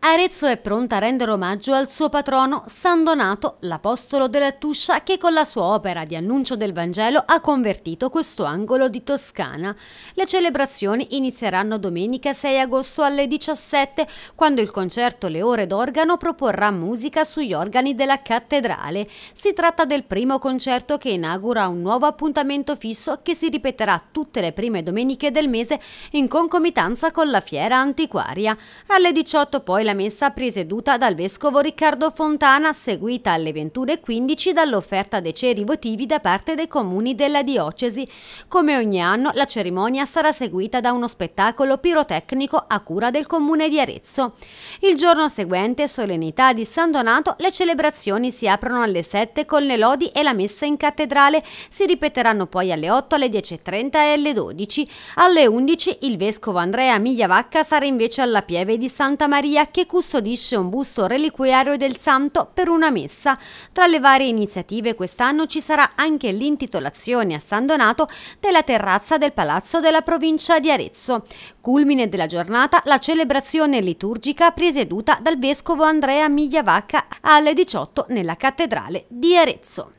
Arezzo è pronta a rendere omaggio al suo patrono San Donato, l'apostolo della Tuscia, che con la sua opera di annuncio del Vangelo ha convertito questo angolo di Toscana. Le celebrazioni inizieranno domenica 6 agosto alle 17, quando il concerto Le Ore d'Organo proporrà musica sugli organi della cattedrale. Si tratta del primo concerto che inaugura un nuovo appuntamento fisso che si ripeterà tutte le prime domeniche del mese in concomitanza con la fiera antiquaria. Alle 18 poi la messa presieduta dal vescovo Riccardo Fontana, seguita alle 21.15 dall'offerta dei ceri votivi da parte dei comuni della diocesi. Come ogni anno, la cerimonia sarà seguita da uno spettacolo pirotecnico a cura del comune di Arezzo. Il giorno seguente, solennità di San Donato, le celebrazioni si aprono alle 7 con le lodi e la messa in cattedrale, si ripeteranno poi alle 8, alle 10.30 e alle 12. Alle 11 il vescovo Andrea Migliavacca sarà invece alla pieve di Santa Maria che che custodisce un busto reliquiario del santo per una messa. Tra le varie iniziative quest'anno ci sarà anche l'intitolazione a San Donato della terrazza del Palazzo della provincia di Arezzo. Culmine della giornata la celebrazione liturgica presieduta dal vescovo Andrea Migliavacca alle 18 nella cattedrale di Arezzo.